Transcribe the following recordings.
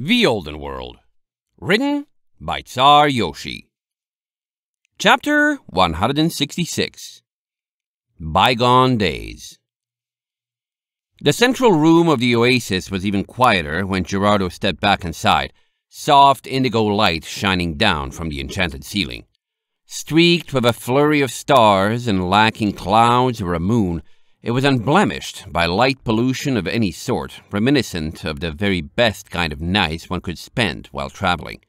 The Olden World, written by Tsar Yoshi. Chapter 166 Bygone Days. The central room of the oasis was even quieter when Gerardo stepped back inside, soft indigo light shining down from the enchanted ceiling. Streaked with a flurry of stars and lacking clouds or a moon, it was unblemished by light pollution of any sort, reminiscent of the very best kind of nights one could spend while traveling.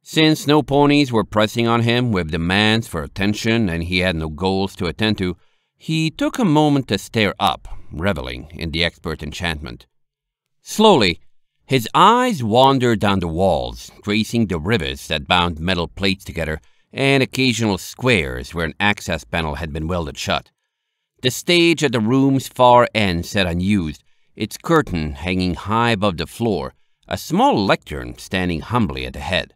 Since no ponies were pressing on him with demands for attention and he had no goals to attend to, he took a moment to stare up, reveling in the expert enchantment. Slowly, his eyes wandered down the walls, tracing the rivets that bound metal plates together and occasional squares where an access panel had been welded shut. The stage at the room's far end sat unused, its curtain hanging high above the floor, a small lectern standing humbly at the head.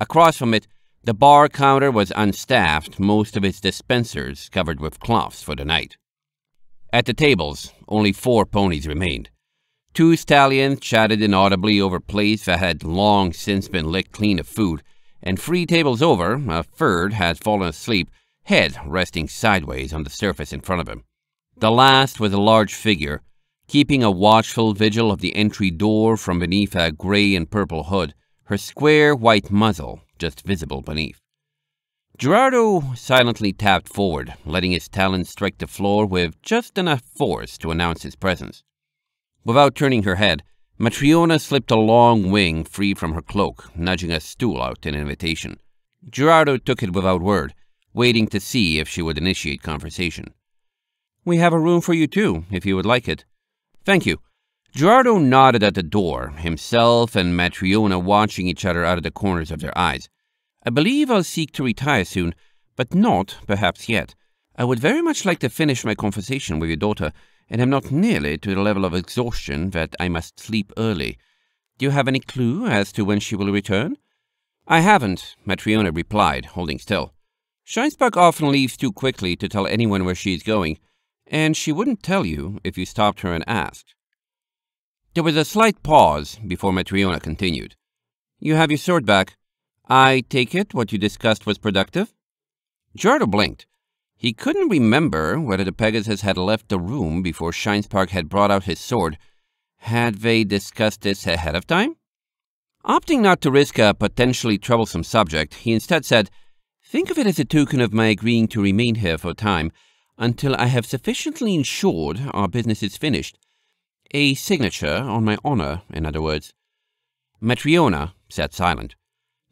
Across from it, the bar counter was unstaffed, most of its dispensers covered with cloths for the night. At the tables, only four ponies remained. Two stallions chatted inaudibly over plates that had long since been licked clean of food, and three tables over, a third had fallen asleep head resting sideways on the surface in front of him. The last was a large figure, keeping a watchful vigil of the entry door from beneath a gray and purple hood, her square white muzzle just visible beneath. Gerardo silently tapped forward, letting his talons strike the floor with just enough force to announce his presence. Without turning her head, Matriona slipped a long wing free from her cloak, nudging a stool out in invitation. Gerardo took it without word, waiting to see if she would initiate conversation. We have a room for you too, if you would like it. Thank you. Gerardo nodded at the door, himself and Matriona watching each other out of the corners of their eyes. I believe I'll seek to retire soon, but not, perhaps, yet. I would very much like to finish my conversation with your daughter, and am not nearly to the level of exhaustion that I must sleep early. Do you have any clue as to when she will return? I haven't, Matriona replied, holding still. Scheinsbach often leaves too quickly to tell anyone where she's going, and she wouldn't tell you if you stopped her and asked. There was a slight pause before Matryona continued. You have your sword back. I take it what you discussed was productive? Giardo blinked. He couldn't remember whether the Pegasus had left the room before Scheinspark had brought out his sword. Had they discussed this ahead of time? Opting not to risk a potentially troublesome subject, he instead said, Think of it as a token of my agreeing to remain here for a time until I have sufficiently ensured our business is finished. A signature on my honor, in other words. Matryona sat silent.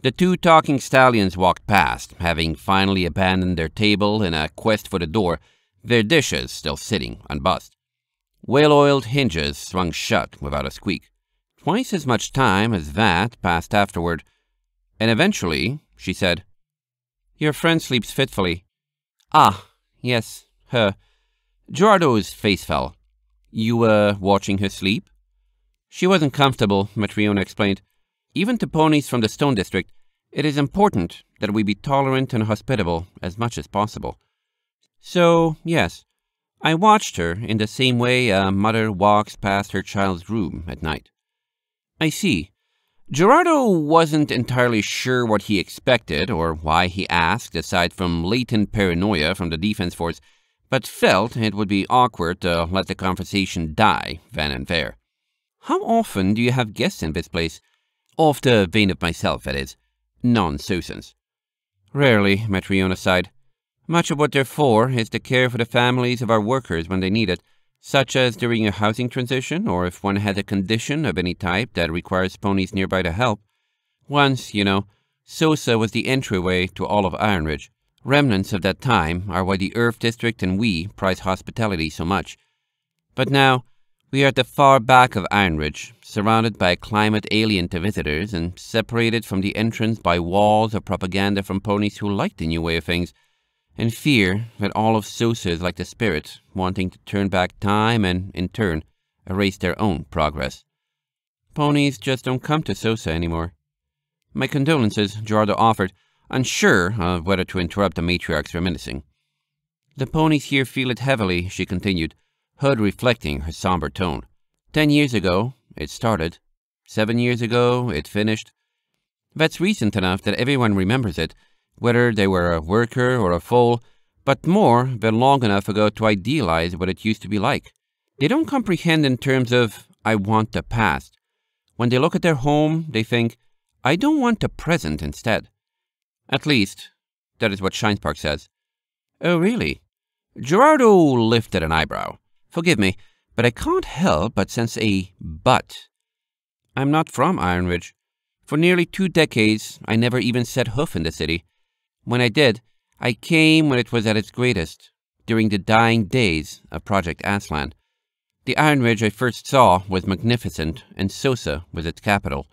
The two talking stallions walked past, having finally abandoned their table in a quest for the door, their dishes still sitting unbust. Well-oiled hinges swung shut without a squeak. Twice as much time as that passed afterward, and eventually, she said, your friend sleeps fitfully. Ah, yes, her. Gerardo's face fell. You were watching her sleep? She wasn't comfortable, Matriona explained. Even to ponies from the Stone District, it is important that we be tolerant and hospitable as much as possible. So, yes, I watched her in the same way a mother walks past her child's room at night. I see. Gerardo wasn't entirely sure what he expected or why he asked, aside from latent paranoia from the defense force, but felt it would be awkward to let the conversation die, Van and Fair. How often do you have guests in this place? Off the vein of myself, that is. Non-Susans. Rarely, Matriona sighed. Much of what they're for is to care for the families of our workers when they need it, such as during a housing transition or if one had a condition of any type that requires ponies nearby to help. Once, you know, Sosa was the entryway to all of Iron Ridge. Remnants of that time are why the Earth District and we prize hospitality so much. But now, we are at the far back of Iron Ridge, surrounded by a climate alien to visitors and separated from the entrance by walls of propaganda from ponies who like the new way of things – and fear that all of Sosa is like the spirit, wanting to turn back time and, in turn, erase their own progress. Ponies just don't come to Sosa anymore. My condolences, Gerardo offered, unsure of whether to interrupt the matriarch's reminiscing. The ponies here feel it heavily, she continued, Hood reflecting her somber tone. Ten years ago, it started. Seven years ago, it finished. That's recent enough that everyone remembers it, whether they were a worker or a foal, but more than long enough ago to idealize what it used to be like. They don't comprehend in terms of, I want the past. When they look at their home, they think, I don't want the present instead. At least, that is what Shinespark says. Oh, really? Gerardo lifted an eyebrow. Forgive me, but I can't help but sense a but. I'm not from Iron Ridge. For nearly two decades, I never even set hoof in the city. When I did, I came when it was at its greatest, during the dying days of Project Aslan. The Iron Ridge I first saw was magnificent, and Sosa was its capital.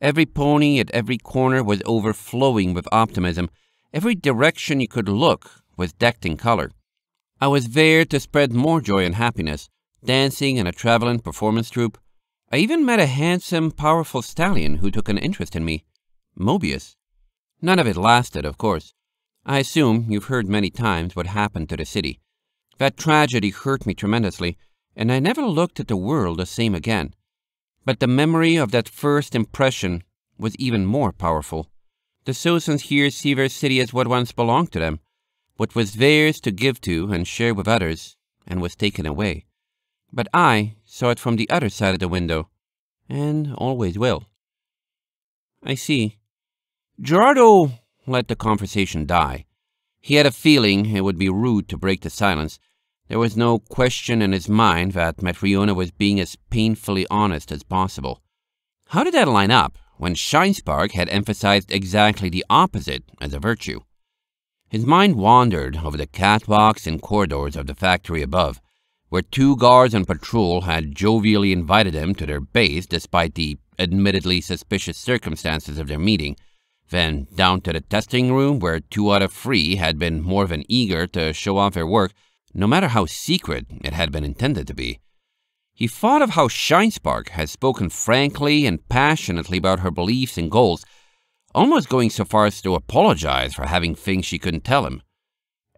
Every pony at every corner was overflowing with optimism. Every direction you could look was decked in color. I was there to spread more joy and happiness, dancing in a traveling performance troupe. I even met a handsome, powerful stallion who took an interest in me, Mobius. None of it lasted, of course. I assume you've heard many times what happened to the city. That tragedy hurt me tremendously, and I never looked at the world the same again. But the memory of that first impression was even more powerful. The citizens here see their city as what once belonged to them, what was theirs to give to and share with others, and was taken away. But I saw it from the other side of the window, and always will. I see, Gerardo let the conversation die. He had a feeling it would be rude to break the silence. There was no question in his mind that Matriona was being as painfully honest as possible. How did that line up when Shinespark had emphasized exactly the opposite as a virtue? His mind wandered over the catwalks and corridors of the factory above, where two guards on patrol had jovially invited him to their base despite the admittedly suspicious circumstances of their meeting – then down to the testing room where two out of three had been more than eager to show off their work, no matter how secret it had been intended to be. He thought of how Shinespark had spoken frankly and passionately about her beliefs and goals, almost going so far as to apologize for having things she couldn't tell him.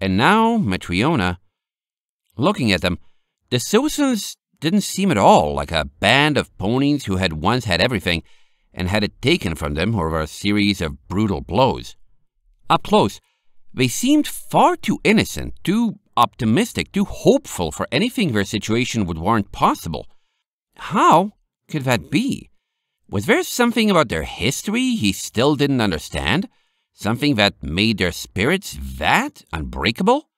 And now, Matriona, looking at them, the Simpsons didn't seem at all like a band of ponies who had once had everything – and had it taken from them over a series of brutal blows. Up close, they seemed far too innocent, too optimistic, too hopeful for anything their situation would warrant possible. How could that be? Was there something about their history he still didn't understand? Something that made their spirits that unbreakable?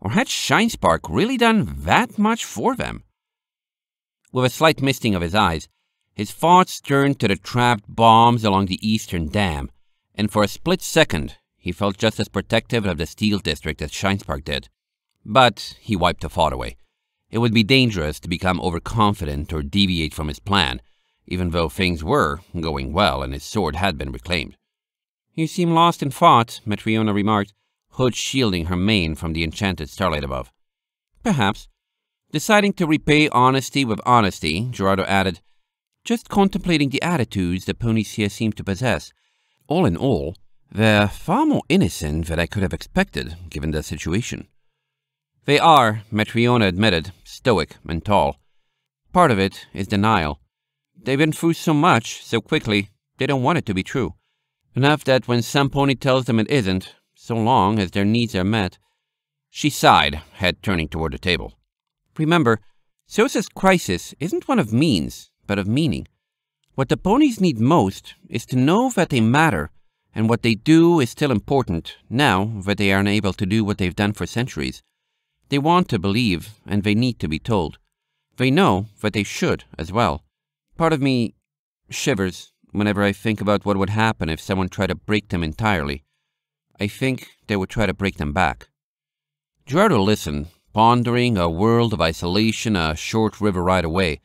Or had Shinespark really done that much for them? With a slight misting of his eyes, his thoughts turned to the trapped bombs along the eastern dam, and for a split second, he felt just as protective of the steel district as Shinespark did. But he wiped the thought away. It would be dangerous to become overconfident or deviate from his plan, even though things were going well and his sword had been reclaimed. You seem lost in thought, Matriona remarked, hood shielding her mane from the enchanted starlight above. Perhaps. Deciding to repay honesty with honesty, Gerardo added, just contemplating the attitudes the ponies here seem to possess, all in all, they're far more innocent than I could have expected, given their situation. They are, Matriona admitted, stoic and tall. Part of it is denial. They've been through so much, so quickly, they don't want it to be true. Enough that when some pony tells them it isn't, so long as their needs are met. She sighed, head turning toward the table. Remember, Sosa's crisis isn't one of means, but of meaning. What the ponies need most is to know that they matter and what they do is still important now that they are unable to do what they've done for centuries. They want to believe and they need to be told. They know that they should as well. Part of me shivers whenever I think about what would happen if someone tried to break them entirely. I think they would try to break them back. Gerardo listened, pondering a world of isolation a short river ride away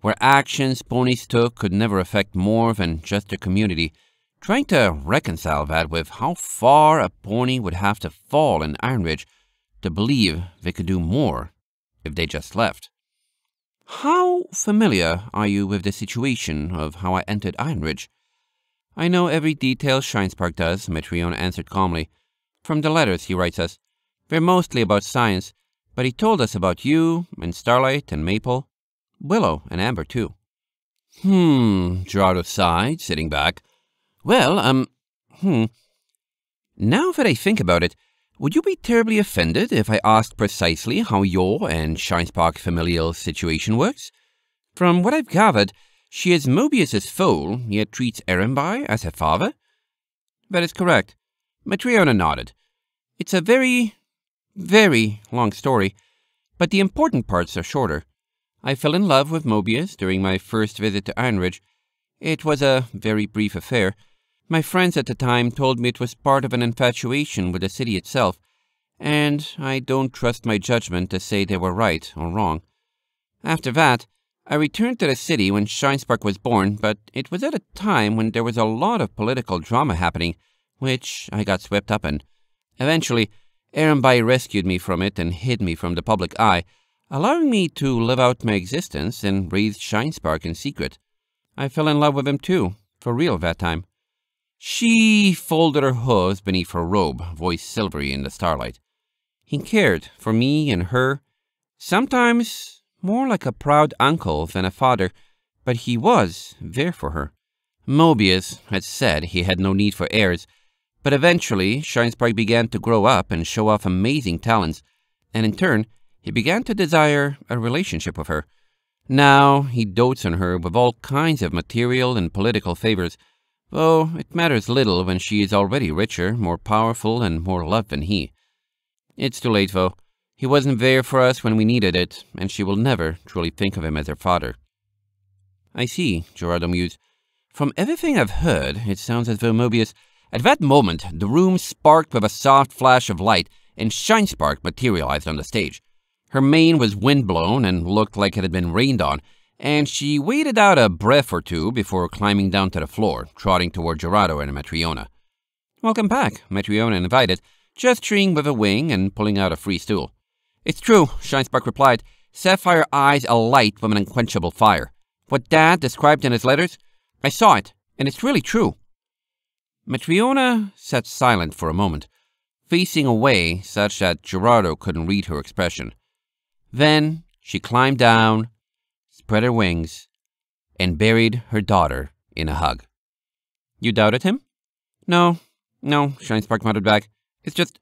where actions ponies took could never affect more than just a community, trying to reconcile that with how far a pony would have to fall in Iron Ridge to believe they could do more if they just left. How familiar are you with the situation of how I entered Iron Ridge? I know every detail Shinespark does, Metreon answered calmly. From the letters he writes us, they're mostly about science, but he told us about you and Starlight and Maple. Willow and Amber, too. Hmm, Gerardo sighed, sitting back. Well, um, hmm. Now that I think about it, would you be terribly offended if I asked precisely how your and Shinespark familial situation works? From what I've gathered, she is Mobius's foal, yet treats Erenby as her father? That is correct. Matriona nodded. It's a very, very long story, but the important parts are shorter. I fell in love with Mobius during my first visit to Ironridge. It was a very brief affair. My friends at the time told me it was part of an infatuation with the city itself, and I don't trust my judgment to say they were right or wrong. After that, I returned to the city when Shinespark was born, but it was at a time when there was a lot of political drama happening, which I got swept up in. Eventually, Arambai rescued me from it and hid me from the public eye, Allowing me to live out my existence and breathe Spark in secret, I fell in love with him too, for real that time. She folded her hooves beneath her robe, voice silvery in the starlight. He cared for me and her, sometimes more like a proud uncle than a father, but he was there for her. Mobius had said he had no need for heirs, but eventually Shinespark began to grow up and show off amazing talents, and in turn, he began to desire a relationship with her. Now he dotes on her with all kinds of material and political favors, though it matters little when she is already richer, more powerful, and more loved than he. It's too late, though. He wasn't there for us when we needed it, and she will never truly think of him as her father. I see, Gerardo mused. From everything I've heard, it sounds as though Mobius... At that moment, the room sparked with a soft flash of light, and Shinespark materialized on the stage. Her mane was windblown and looked like it had been rained on, and she waited out a breath or two before climbing down to the floor, trotting toward Gerardo and Matriona. Welcome back, Matriona invited, gesturing with a wing and pulling out a free stool. It's true, Shinespark replied, sapphire eyes alight with an unquenchable fire. What Dad described in his letters? I saw it, and it's really true. Matriona sat silent for a moment, facing away such that Gerardo couldn't read her expression. Then she climbed down, spread her wings, and buried her daughter in a hug. You doubted him? No, no, Shine Spark muttered back. It's just,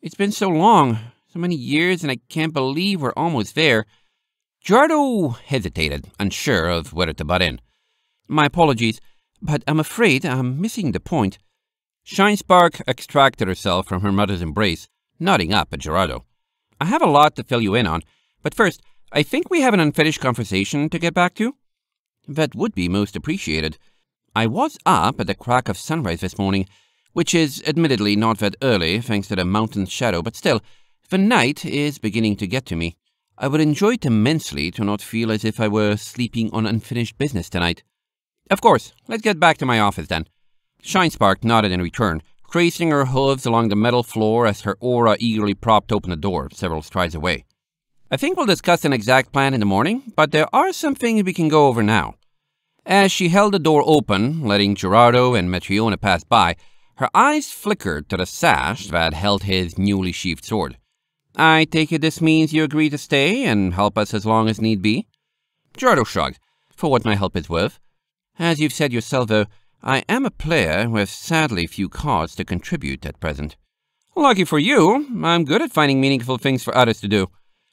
it's been so long, so many years, and I can't believe we're almost there. Gerardo hesitated, unsure of whether to butt in. My apologies, but I'm afraid I'm missing the point. Shinespark extracted herself from her mother's embrace, nodding up at Gerardo. I have a lot to fill you in on, but first, I think we have an unfinished conversation to get back to. That would be most appreciated. I was up at the crack of sunrise this morning, which is admittedly not that early thanks to the mountain's shadow, but still, the night is beginning to get to me. I would enjoy it immensely to not feel as if I were sleeping on unfinished business tonight. Of course, let's get back to my office then. Shinespark nodded in return, tracing her hooves along the metal floor as her aura eagerly propped open the door several strides away. I think we'll discuss an exact plan in the morning, but there are some things we can go over now. As she held the door open, letting Gerardo and Matriona pass by, her eyes flickered to the sash that held his newly sheathed sword. I take it this means you agree to stay and help us as long as need be? Gerardo shrugged, for what my help is worth. As you've said yourself, though, I am a player with sadly few cards to contribute at present. Lucky for you, I'm good at finding meaningful things for others to do.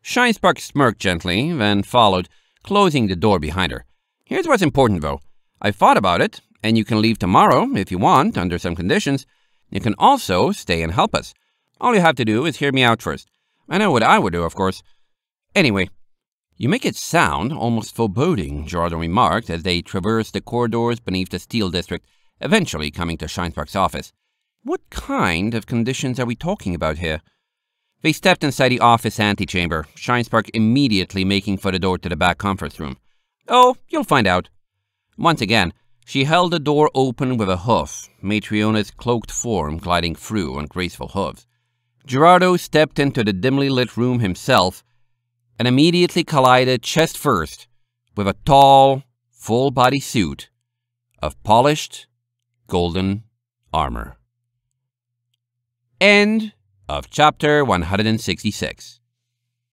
Shinespark smirked gently, then followed, closing the door behind her. Here's what's important, though. I thought about it, and you can leave tomorrow if you want, under some conditions. You can also stay and help us. All you have to do is hear me out first. I know what I would do, of course. Anyway, you make it sound almost foreboding, Jordan remarked as they traversed the corridors beneath the steel district, eventually coming to Shinespark's office. What kind of conditions are we talking about here? They stepped inside the office antechamber, Shinespark immediately making for the door to the back conference room. Oh, you'll find out. Once again, she held the door open with a hoof, Matriona's cloaked form gliding through on graceful hooves. Gerardo stepped into the dimly lit room himself and immediately collided chest first with a tall, full body suit of polished golden armor. End of chapter 166.